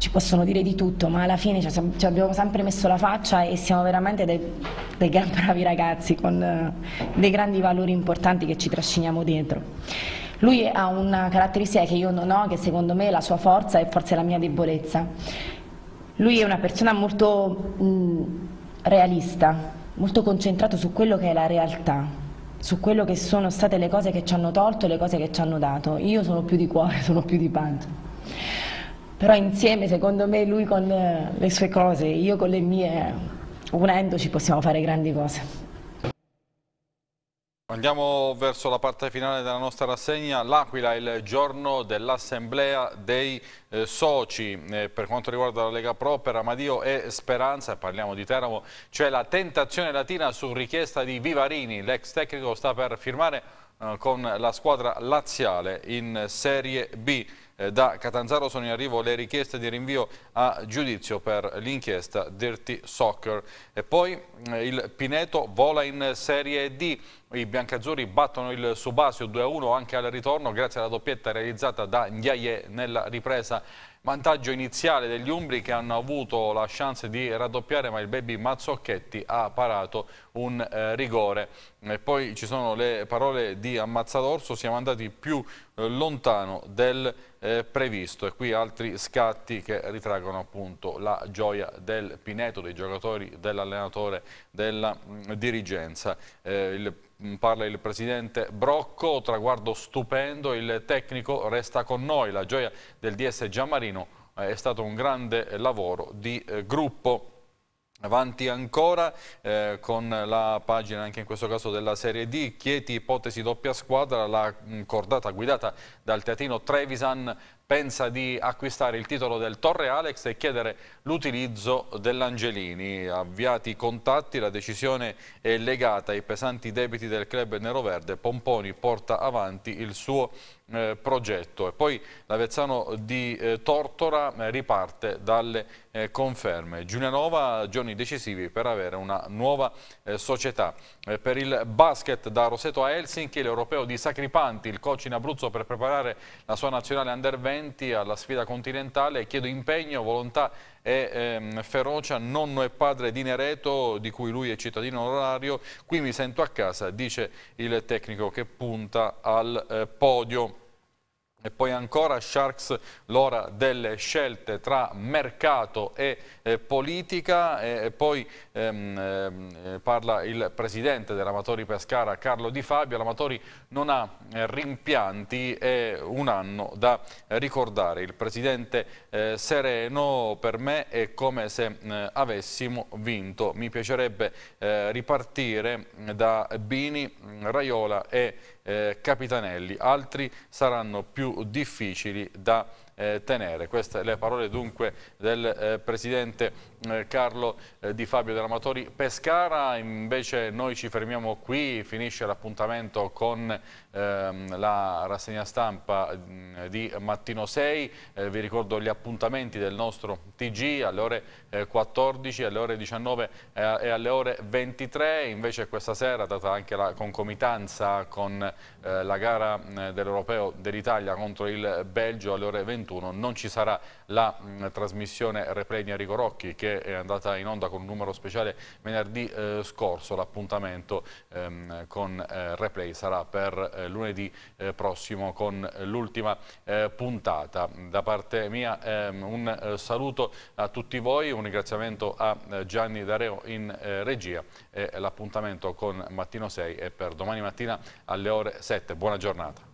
ci possono dire di tutto, ma alla fine ci cioè, cioè, abbiamo sempre messo la faccia e siamo veramente dei, dei gran bravi ragazzi con eh, dei grandi valori importanti che ci trasciniamo dentro. Lui ha una caratteristica che io non ho, che secondo me è la sua forza e forse la mia debolezza. Lui è una persona molto mh, mm, realista, molto concentrato su quello che è la realtà, su quello che sono state le cose che ci hanno tolto e le cose che ci hanno dato. Io sono più di cuore, sono più di pancia però insieme secondo me lui con eh, le sue cose, io con le mie, unendoci possiamo fare grandi cose. Andiamo verso la parte finale della nostra rassegna, l'Aquila il giorno dell'assemblea dei eh, soci eh, per quanto riguarda la Lega Pro per Amadio e Speranza, parliamo di Teramo, c'è la tentazione latina su richiesta di Vivarini, l'ex tecnico sta per firmare eh, con la squadra laziale in Serie B. Eh, da Catanzaro sono in arrivo le richieste di rinvio a giudizio per l'inchiesta Dirty Soccer. E poi eh, il Pineto vola in Serie D. I biancazzurri battono il Subasio 2-1 anche al ritorno grazie alla doppietta realizzata da Ndiaye nella ripresa Vantaggio iniziale degli Umbri che hanno avuto la chance di raddoppiare ma il baby Mazzocchetti ha parato un eh, rigore. E poi ci sono le parole di Ammazzadorso, siamo andati più eh, lontano del eh, previsto e qui altri scatti che ritraggono appunto la gioia del Pineto, dei giocatori, dell'allenatore, della mh, mm, dirigenza. Eh, il Mm, parla il presidente Brocco, traguardo stupendo, il tecnico resta con noi, la gioia del DS Giammarino eh, è stato un grande lavoro di eh, gruppo. Avanti ancora eh, con la pagina anche in questo caso della Serie D, Chieti ipotesi doppia squadra, la mh, mm, cordata guidata dal teatino Trevisan pensa di acquistare il titolo del Torre Alex e chiedere l'utilizzo dell'Angelini. Avviati i contatti, la decisione è legata ai pesanti debiti del club neroverde. Pomponi porta avanti il suo eh, progetto e poi l'Avezzano di eh, Tortora eh, riparte dalle eh, conferme. Giulianova giorni decisivi per avere una nuova eh, società. Eh, per il basket da Roseto a Helsinki, l'europeo di Sacripanti, il coach in Abruzzo per preparare la sua nazionale under 20 alla sfida continentale, chiedo impegno, volontà e ehm, ferocia, nonno e padre di Nereto, di cui lui è cittadino onorario, qui mi sento a casa, dice il tecnico che punta al eh, podio. E poi ancora Sharks l'ora delle scelte tra mercato e eh, politica e, e poi ehm, eh, parla il presidente dell'Amatori Pescara Carlo Di Fabio, l'Amatori non ha eh, rimpianti è un anno da ricordare, il presidente eh, sereno per me è come se eh, avessimo vinto, mi piacerebbe eh, ripartire mm, da Bini, mm, Raiola e eh, Capitanelli, altri saranno più difficili da eh, tenere. Queste le parole dunque del eh, Presidente eh, Carlo eh, Di Fabio dell'Amatori Pescara, invece noi ci fermiamo qui, finisce l'appuntamento con ehm, la rassegna stampa mm, di mattino 6, eh, vi ricordo gli appuntamenti del nostro TG alle ore 14, eh, alle ore 19 e alle ore 23, invece questa sera data anche la concomitanza con la gara mm, dell'Europeo dell'Italia contro il Belgio alle ore 21, non ci sarà la mh, mm, trasmissione Replenia Rigorocchi che è andata in onda con un numero speciale venerdì eh, scorso. L'appuntamento ehm, con eh, replay sarà per eh, lunedì eh, prossimo con l'ultima eh, puntata. Da parte mia ehm, un saluto a tutti voi, un ringraziamento a Gianni Dareo in regia e l'appuntamento con Mattino 6 è per domani mattina alle ore 7. Buona giornata.